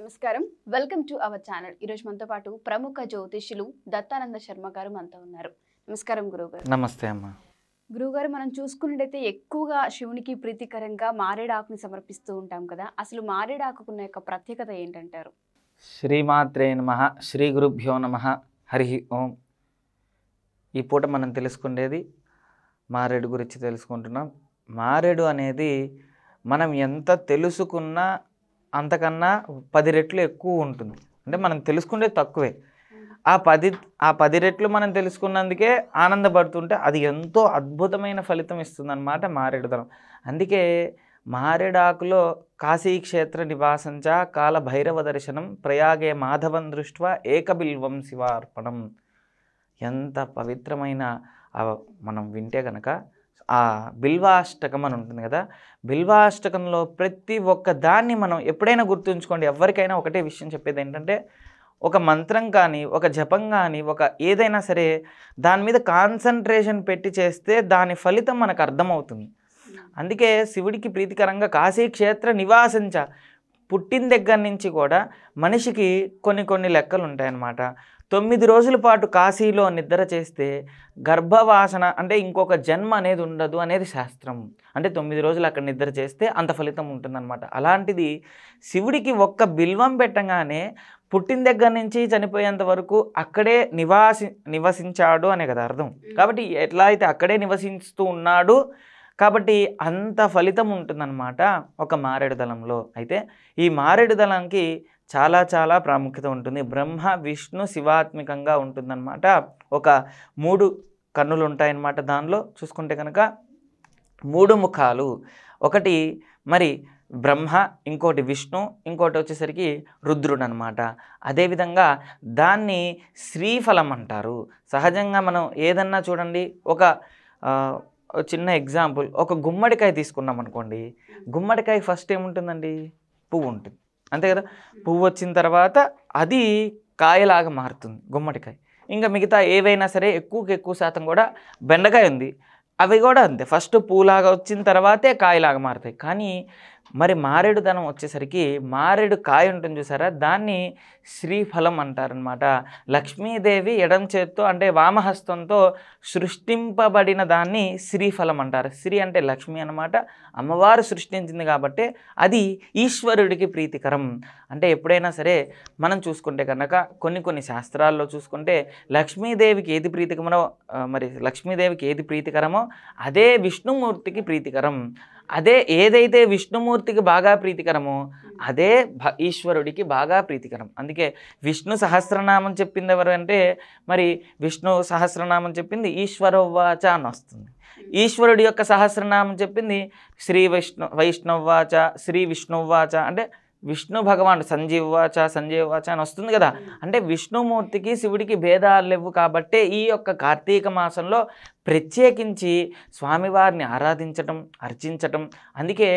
నమస్కారం welcome to our channel ఈరోజు మనతో పాటు ప్రముఖ జ్యోతిష్యులు దత్తానంద శర్మ గారు మనతో ఉన్నారు నమస్కారం గురువుగారు నమస్తే అమ్మా గురువుగారు మనం చూసుకున్నట్టయితే ఎక్కువగా శివునికి ప్రీతికరంగా మారేడాకుని సమర్పిస్తూ ఉంటాం కదా అసలు మారేడాకుకున్న యొక్క ప్రత్యేకత ఏంటంటారు శ్రీమాత్రే నమ శ్రీ గురుభ్యో నమ హరి ఓం ఈ పూట మనం తెలుసుకునేది మారేడు గురించి తెలుసుకుంటున్నాం మారేడు అనేది మనం ఎంత తెలుసుకున్నా అంతకన్నా పది రెట్లు ఎక్కువ ఉంటుంది అంటే మనం తెలుసుకుంటే తక్కువే ఆ పది ఆ పది రెట్లు మనం తెలుసుకున్నందుకే ఆనందపడుతుంటే అది ఎంతో అద్భుతమైన ఫలితం ఇస్తుందన్నమాట మారేడుదనం అందుకే మారేడాకులో కాశీక్షేత్ర నివాసంచ కాల భైరవ దర్శనం ప్రయాగే మాధవం దృష్ట్వ ఏకబిల్వం శివార్పణం ఎంత పవిత్రమైన మనం వింటే గనక ఆ బిల్వాష్టకం అని ఉంటుంది కదా బిల్వాష్టకంలో ప్రతి ఒక్క దాన్ని మనం ఎప్పుడైనా గుర్తుంచుకోండి ఎవరికైనా ఒకటే విషయం చెప్పేది ఏంటంటే ఒక మంత్రం కానీ ఒక జపం కానీ ఒక ఏదైనా సరే దాని మీద కాన్సన్ట్రేషన్ పెట్టి చేస్తే దాని ఫలితం మనకు అర్థమవుతుంది అందుకే శివుడికి ప్రీతికరంగా కాశీ నివాసంచ నివాసించ పుట్టిన దగ్గర నుంచి కూడా మనిషికి కొన్ని కొన్ని లెక్కలు ఉంటాయన్నమాట తొమ్మిది రోజుల పాటు కాశీలో నిద్ర చేస్తే గర్భవాసన అంటే ఇంకొక జన్మ అనేది ఉండదు అనేది శాస్త్రం అంటే తొమ్మిది రోజులు అక్కడ నిద్ర చేస్తే అంత ఫలితం ఉంటుందన్నమాట అలాంటిది శివుడికి ఒక్క బిల్వం పెట్టగానే పుట్టిన దగ్గర నుంచి చనిపోయేంత వరకు అక్కడే నివాసి నివసించాడు అనే కదా అర్థం కాబట్టి ఎట్లా అయితే అక్కడే నివసిస్తూ ఉన్నాడు కాబట్టి అంత ఫలితం ఉంటుందన్నమాట ఒక మారేడు దళంలో అయితే ఈ మారేడు దళంకి చాలా చాలా ప్రాముఖ్యత ఉంటుంది బ్రహ్మ విష్ణు శివాత్మికంగా ఉంటుందన్నమాట ఒక మూడు కన్నులు ఉంటాయన్నమాట దానిలో చూసుకుంటే కనుక మూడు ముఖాలు ఒకటి మరి బ్రహ్మ ఇంకోటి విష్ణు ఇంకోటి వచ్చేసరికి రుద్రుడు అనమాట అదేవిధంగా దాన్ని శ్రీఫలం అంటారు సహజంగా మనం ఏదన్నా చూడండి ఒక చిన్న ఎగ్జాంపుల్ ఒక గుమ్మడికాయ తీసుకున్నాం అనుకోండి గుమ్మడికాయ ఫస్ట్ ఏముంటుందండి పువ్వు ఉంటుంది అంతే కదా పువ్వు వచ్చిన తర్వాత అది కాయలాగా మారుతుంది గుమ్మడికాయ ఇంకా మిగతా ఏవైనా సరే ఎక్కువకి ఎక్కువ శాతం కూడా బెండకాయ ఉంది అవి కూడా అంతే ఫస్ట్ పూలాగా వచ్చిన తర్వాతే కాయలాగా మారుతాయి కానీ మరి మారేడుదనం వచ్చేసరికి మారేడు కాయ ఉంటుంది చూసారా దాన్ని శ్రీఫలం అంటారనమాట లక్ష్మీదేవి ఎడం చేత్తో అంటే వామహస్తంతో సృష్టింపబడిన దాన్ని శ్రీఫలం అంటారు శ్రీ అంటే లక్ష్మి అనమాట అమ్మవారు సృష్టించింది కాబట్టి అది ఈశ్వరుడికి ప్రీతికరం అంటే ఎప్పుడైనా సరే మనం చూసుకుంటే కనుక కొన్ని కొన్ని శాస్త్రాల్లో చూసుకుంటే లక్ష్మీదేవికి ఏది ప్రీతికరమో మరి లక్ష్మీదేవికి ఏది ప్రీతికరమో అదే విష్ణుమూర్తికి ప్రీతికరం అదే ఏదైతే విష్ణుమూర్తికి బాగా ప్రీతికరమో అదే ఈశ్వరుడికి బాగా ప్రీతికరం అందుకే విష్ణు సహస్రనామం చెప్పింది ఎవరు అంటే మరి విష్ణు సహస్రనామం చెప్పింది ఈశ్వరవాచ అని వస్తుంది ఈశ్వరుడి యొక్క సహస్రనామం చెప్పింది శ్రీ విష్ణు వైష్ణవ్వాచ శ్రీ విష్ణువాచ అంటే విష్ణు భగవానుడు సంజీవవాచ సంజీవవాచ అని వస్తుంది కదా అంటే విష్ణుమూర్తికి శివుడికి భేదాలు లేవు కాబట్టి ఈ యొక్క కార్తీక మాసంలో ప్రత్యేకించి స్వామివారిని ఆరాధించటం అర్చించటం అందుకే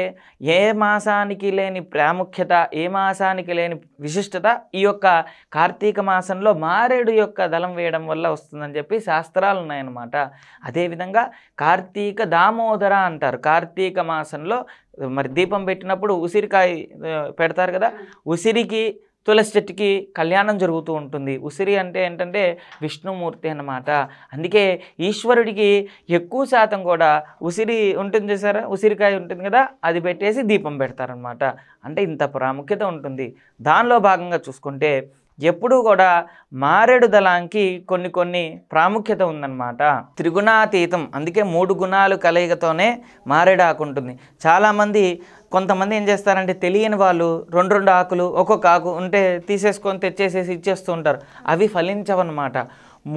ఏ మాసానికి లేని ప్రాముఖ్యత ఏ మాసానికి లేని విశిష్టత ఈ యొక్క కార్తీక మాసంలో మారేడు యొక్క దళం వేయడం వల్ల వస్తుందని చెప్పి శాస్త్రాలు ఉన్నాయన్నమాట అదేవిధంగా కార్తీక దామోదర అంటారు కార్తీక మాసంలో మరి దీపం పెట్టినప్పుడు ఉసిరికాయ పెడతారు కదా ఉసిరికి తులసి చెట్టుకి కళ్యాణం జరుగుతూ ఉంటుంది ఉసిరి అంటే ఏంటంటే విష్ణుమూర్తి అన్నమాట అందుకే ఈశ్వరుడికి ఎక్కువ శాతం కూడా ఉసిరి ఉంటుంది చూసారా ఉసిరికాయ ఉంటుంది కదా అది పెట్టేసి దీపం పెడతారనమాట అంటే ఇంత ప్రాముఖ్యత ఉంటుంది దానిలో భాగంగా చూసుకుంటే ఎప్పుడూ కూడా మారేడు దళానికి కొన్ని కొన్ని ప్రాముఖ్యత ఉందన్నమాట త్రిగుణాతీతం అందుకే మూడు గుణాలు కలయికతోనే మారేడు ఆకు ఉంటుంది చాలామంది కొంతమంది ఏం చేస్తారంటే తెలియని వాళ్ళు రెండు రెండు ఆకులు ఒక్కొక్క ఆకు ఉంటే తీసేసుకొని తెచ్చేసేసి ఇచ్చేస్తూ ఉంటారు అవి ఫలించవన్నమాట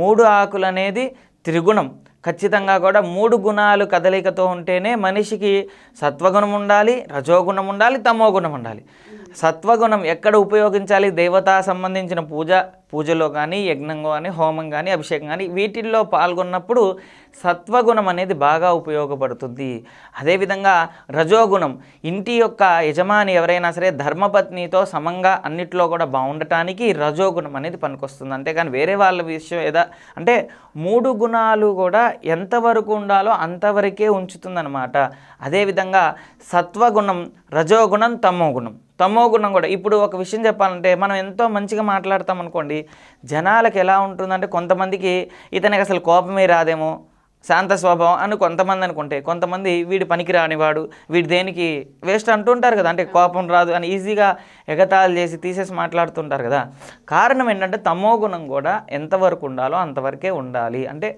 మూడు ఆకులు అనేది త్రిగుణం ఖచ్చితంగా కూడా మూడు గుణాలు కదలికతో ఉంటేనే మనిషికి సత్వగుణం ఉండాలి రజోగుణం ఉండాలి తమోగుణం ఉండాలి సత్వగుణం ఎక్కడ ఉపయోగించాలి దేవతా సంబంధించిన పూజ పూజలో కానీ యజ్ఞం కానీ హోమం కానీ అభిషేకం కానీ వీటిల్లో పాల్గొన్నప్పుడు సత్వగుణం అనేది బాగా ఉపయోగపడుతుంది అదేవిధంగా రజోగుణం ఇంటి యొక్క యజమాని ఎవరైనా సరే ధర్మపత్నితో సమంగా అన్నిట్లో కూడా బాగుండటానికి రజోగుణం అనేది పనికొస్తుంది అంతేకాని వేరే వాళ్ళ విషయం ఏదా అంటే మూడు గుణాలు కూడా ఎంతవరకు ఉండాలో అంతవరకే ఉంచుతుందన్నమాట అదేవిధంగా సత్వగుణం రజోగుణం తమోగుణం తమో గుణం కూడా ఇప్పుడు ఒక విషయం చెప్పాలంటే మనం ఎంతో మంచిగా మాట్లాడతాం అనుకోండి జనాలకు ఎలా ఉంటుందంటే కొంతమందికి ఇతనికి అసలు కోపమే రాదేమో శాంత స్వభావం అని కొంతమంది అనుకుంటే కొంతమంది వీడి పనికి రానివాడు వీడు దేనికి వేస్ట్ అంటుంటారు కదా అంటే కోపం రాదు అని ఈజీగా ఎగతాళి చేసి తీసేసి మాట్లాడుతుంటారు కదా కారణం ఏంటంటే తమో గుణం కూడా ఎంతవరకు ఉండాలో అంతవరకే ఉండాలి అంటే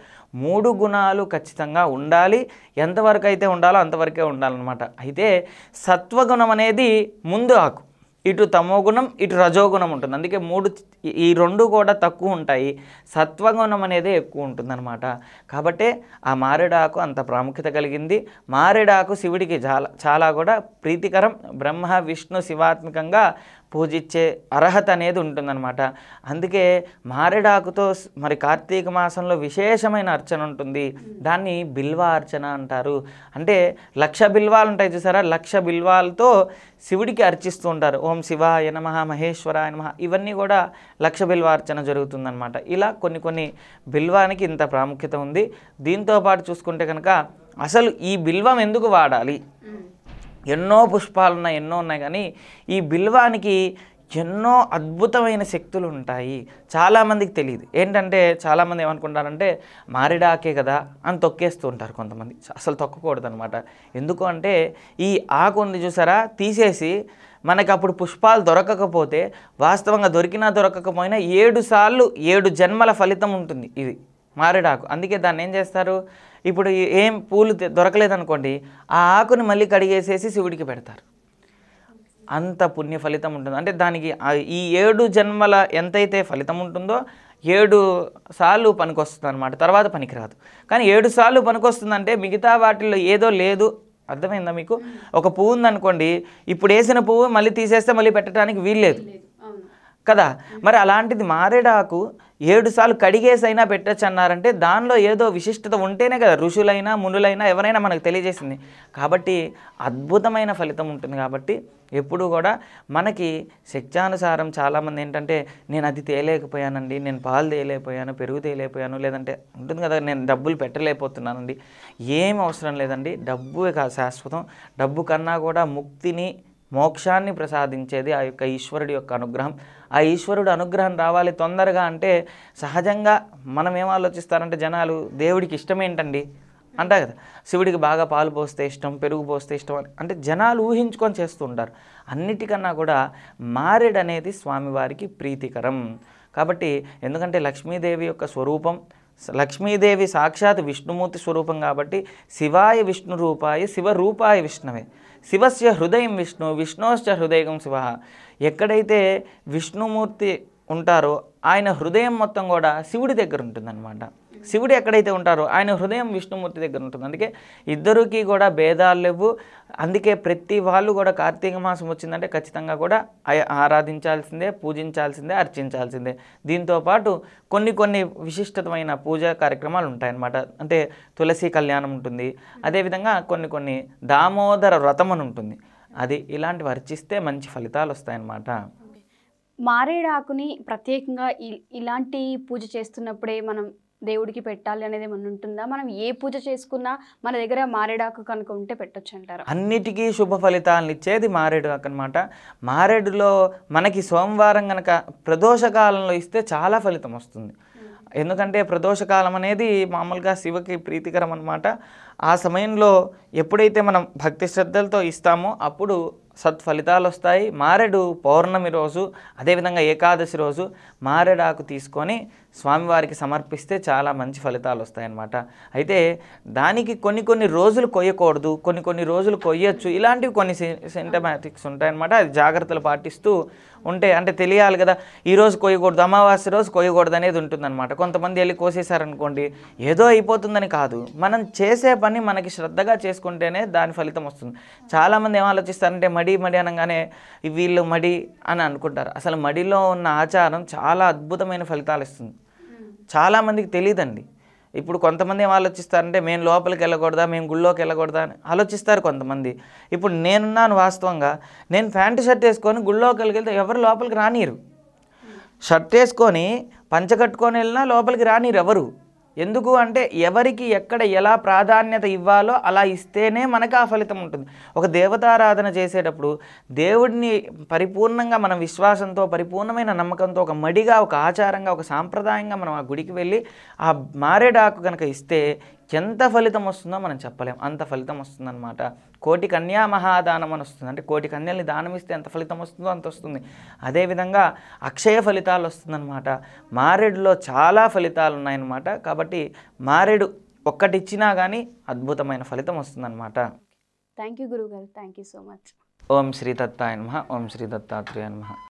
మూడు గుణాలు ఖచ్చితంగా ఉండాలి ఎంతవరకు అయితే ఉండాలో అంతవరకే ఉండాలన్నమాట అయితే సత్వగుణం అనేది ముందు ఆకు ఇటు తమోగుణం ఇటు రజోగుణం ఉంటుంది అందుకే మూడు ఈ రెండు కూడా తక్కువ ఉంటాయి సత్వగుణం అనేది ఎక్కువ ఉంటుందన్నమాట కాబట్టి ఆ మారేడాకు అంత ప్రాముఖ్యత కలిగింది మారేడాకు శివుడికి చాలా చాలా కూడా ప్రీతికరం బ్రహ్మ విష్ణు శివాత్మికంగా పూజించే అర్హత అనేది ఉంటుందన్నమాట అందుకే మారెడాకుతో మరి కార్తీక మాసంలో విశేషమైన అర్చన ఉంటుంది దాన్ని బిల్వ అర్చన అంటారు అంటే లక్ష బిల్వాలు ఉంటాయి చూసారా లక్ష బిల్వాలతో శివుడికి అర్చిస్తూ ఉంటారు ఓం శివ నమ మహేశ్వర నమ ఇవన్నీ కూడా లక్ష బిల్వ అర్చన జరుగుతుందన్నమాట ఇలా కొన్ని కొన్ని బిల్వానికి ఇంత ప్రాముఖ్యత ఉంది దీంతోపాటు చూసుకుంటే కనుక అసలు ఈ బిల్వం ఎందుకు వాడాలి ఎన్నో పుష్పాలు ఉన్నాయి ఎన్నో ఉన్నాయి కానీ ఈ బిల్వానికి ఎన్నో అద్భుతమైన శక్తులు ఉంటాయి చాలామందికి తెలియదు ఏంటంటే చాలామంది ఏమనుకుంటారంటే మారిడాకే కదా అని తొక్కేస్తూ ఉంటారు కొంతమంది అసలు తొక్కకూడదు అనమాట ఎందుకు అంటే ఈ ఆకు ఉంది చూసారా తీసేసి మనకి అప్పుడు పుష్పాలు దొరకకపోతే వాస్తవంగా దొరికినా దొరకకపోయినా ఏడు సార్లు ఏడు జన్మల ఫలితం ఉంటుంది ఇది మారేడాకు అందుకే దాన్ని ఏం చేస్తారు ఇప్పుడు ఏం పూలు దొరకలేదనుకోండి ఆ ఆకుని మళ్ళీ కడిగేసేసి శివుడికి పెడతారు అంత పుణ్య ఫలితం ఉంటుంది అంటే దానికి ఈ ఏడు జన్మల ఎంతైతే ఫలితం ఉంటుందో ఏడు సార్లు పనికొస్తుంది అనమాట తర్వాత పనికిరాదు కానీ ఏడు సార్లు పనికొస్తుందంటే మిగతా వాటిల్లో ఏదో లేదు అర్థమైందా మీకు ఒక పువ్వు ఉందనుకోండి ఇప్పుడు వేసిన పువ్వు మళ్ళీ తీసేస్తే మళ్ళీ పెట్టడానికి వీల్లేదు కదా మరి అలాంటిది మారేడాకు ఏడు సార్లు కడిగేసైనా పెట్టచ్చు అన్నారంటే దానిలో ఏదో విశిష్టత ఉంటేనే కదా ఋషులైనా మునులైనా ఎవరైనా మనకు తెలియజేసింది కాబట్టి అద్భుతమైన ఫలితం ఉంటుంది కాబట్టి ఎప్పుడు కూడా మనకి శక్త్యానుసారం చాలామంది ఏంటంటే నేను అది తేలేకపోయానండి నేను పాలు తేలేకపోయాను పెరుగు తేలేకపోయాను లేదంటే ఉంటుంది కదా నేను డబ్బులు పెట్టలేకపోతున్నానండి ఏం అవసరం లేదండి డబ్బు శాశ్వతం డబ్బు కన్నా కూడా ముక్తిని మోక్షాన్ని ప్రసాదించేది ఆ యొక్క ఈశ్వరుడి యొక్క అనుగ్రహం ఆ ఈశ్వరుడు అనుగ్రహం రావాలి తొందరగా అంటే సహజంగా మనం ఏం ఆలోచిస్తారంటే జనాలు దేవుడికి ఇష్టం ఏంటండి అంటా కదా శివుడికి బాగా పాలు పోస్తే ఇష్టం పెరుగు పోస్తే ఇష్టం అని అంటే జనాలు ఊహించుకొని చేస్తుంటారు అన్నిటికన్నా కూడా మారెడనేది స్వామివారికి ప్రీతికరం కాబట్టి ఎందుకంటే లక్ష్మీదేవి యొక్క స్వరూపం లక్ష్మీదేవి సాక్షాత్ విష్ణుమూర్తి స్వరూపం కాబట్టి శివాయ విష్ణు రూపాయ శివరూపాయ విష్ణవే శివస్య హృదయం విష్ణు విష్ణోశ్చ హృదయం శివ ఎక్కడైతే విష్ణుమూర్తి ఉంటారో ఆయన హృదయం మొత్తం కూడా శివుడి దగ్గర ఉంటుందన్నమాట శివుడు ఎక్కడైతే ఉంటారో ఆయన హృదయం విష్ణుమూర్తి దగ్గర ఉంటుంది అందుకే ఇద్దరికి కూడా భేదాలు లేవు అందుకే ప్రతి వాళ్ళు కూడా కార్తీక మాసం వచ్చిందంటే ఖచ్చితంగా కూడా ఆరాధించాల్సిందే పూజించాల్సిందే అర్చించాల్సిందే దీంతోపాటు కొన్ని కొన్ని విశిష్టతమైన పూజా కార్యక్రమాలు ఉంటాయన్నమాట అంటే తులసి కళ్యాణం ఉంటుంది అదేవిధంగా కొన్ని కొన్ని దామోదర వ్రతం అని ఉంటుంది అది ఇలాంటివి అర్చిస్తే మంచి ఫలితాలు వస్తాయన్నమాట మారేడాకుని ప్రత్యేకంగా ఇలాంటి పూజ చేస్తున్నప్పుడే మనం దేవుడికి పెట్టాలి అనేది ఏమన్నా ఉంటుందా మనం ఏ పూజ చేసుకున్నా మన దగ్గర మారేడాకు కనుక ఉంటే పెట్టొచ్చు అంటారు అన్నిటికీ శుభ ఫలితాలను ఇచ్చేది మారేడాకు అనమాట మారేడులో మనకి సోమవారం కనుక ప్రదోషకాలంలో ఇస్తే చాలా ఫలితం వస్తుంది ఎందుకంటే ప్రదోషకాలం అనేది మామూలుగా శివకి ప్రీతికరం అనమాట ఆ సమయంలో ఎప్పుడైతే మనం భక్తి శ్రద్ధలతో ఇస్తామో అప్పుడు సత్ఫలితాలు వస్తాయి మారెడు పౌర్ణమి రోజు అదేవిధంగా ఏకాదశి రోజు మారెడాకు తీసుకొని స్వామివారికి సమర్పిస్తే చాలా మంచి ఫలితాలు వస్తాయన్నమాట అయితే దానికి కొన్ని కొన్ని రోజులు కొయ్యకూడదు కొన్ని కొన్ని రోజులు కొయ్యొచ్చు ఇలాంటివి కొన్ని సింటమాటిక్స్ ఉంటాయన్నమాట అది జాగ్రత్తలు పాటిస్తూ ఉంటే అంటే తెలియాలి కదా ఈ రోజు కొయ్యకూడదు అమావాస్య రోజు కొయ్యకూడదు అనేది ఉంటుందన్నమాట కొంతమంది వెళ్ళి కోసేశారనుకోండి ఏదో అయిపోతుందని కాదు మనం చేసే పని కర్మని మనకి శ్రద్ధగా చేసుకుంటేనే దాని ఫలితం వస్తుంది చాలామంది ఏం ఆలోచిస్తారంటే మడి మడి అనగానే వీళ్ళు మడి అని అనుకుంటారు అసలు మడిలో ఉన్న ఆచారం చాలా అద్భుతమైన ఫలితాలు ఇస్తుంది చాలామందికి తెలియదండి ఇప్పుడు కొంతమంది ఏం ఆలోచిస్తారంటే మేము లోపలికి వెళ్ళకూడదా మేము గుళ్ళోకి వెళ్ళకూడదా అని ఆలోచిస్తారు కొంతమంది ఇప్పుడు నేనున్నాను వాస్తవంగా నేను ప్యాంటు షర్ట్ వేసుకొని గుళ్ళోకి వెళ్ళితే ఎవరు లోపలికి రానియరు షర్ట్ వేసుకొని పంచ కట్టుకొని వెళ్ళినా లోపలికి రానిరు ఎవరు ఎందుకు అంటే ఎవరికి ఎక్కడ ఎలా ప్రాధాన్యత ఇవ్వాలో అలా ఇస్తేనే మనకు ఆ ఫలితం ఉంటుంది ఒక దేవతారాధన చేసేటప్పుడు దేవుడిని పరిపూర్ణంగా మనం విశ్వాసంతో పరిపూర్ణమైన నమ్మకంతో ఒక మడిగా ఒక ఆచారంగా ఒక సాంప్రదాయంగా మనం ఆ గుడికి వెళ్ళి ఆ మారేడాకు కనుక ఇస్తే ఎంత ఫలితం వస్తుందో మనం చెప్పలేం అంత ఫలితం వస్తుందన్నమాట కోటి కన్యా మహాదానం అని వస్తుంది అంటే కోటి కన్యల్ని దానం ఇస్తే ఎంత ఫలితం వస్తుందో అంత వస్తుంది అదేవిధంగా అక్షయ ఫలితాలు వస్తుందన్నమాట మారేడులో చాలా ఫలితాలు ఉన్నాయన్నమాట కాబట్టి మారేడు ఒక్కటిచ్చినా కానీ అద్భుతమైన ఫలితం వస్తుందన్నమాట థ్యాంక్ యూ గురుగారు థ్యాంక్ యూ సో మచ్ ఓం శ్రీ దత్తాయ నమ ఓం శ్రీ దత్తాత్రేయ నమ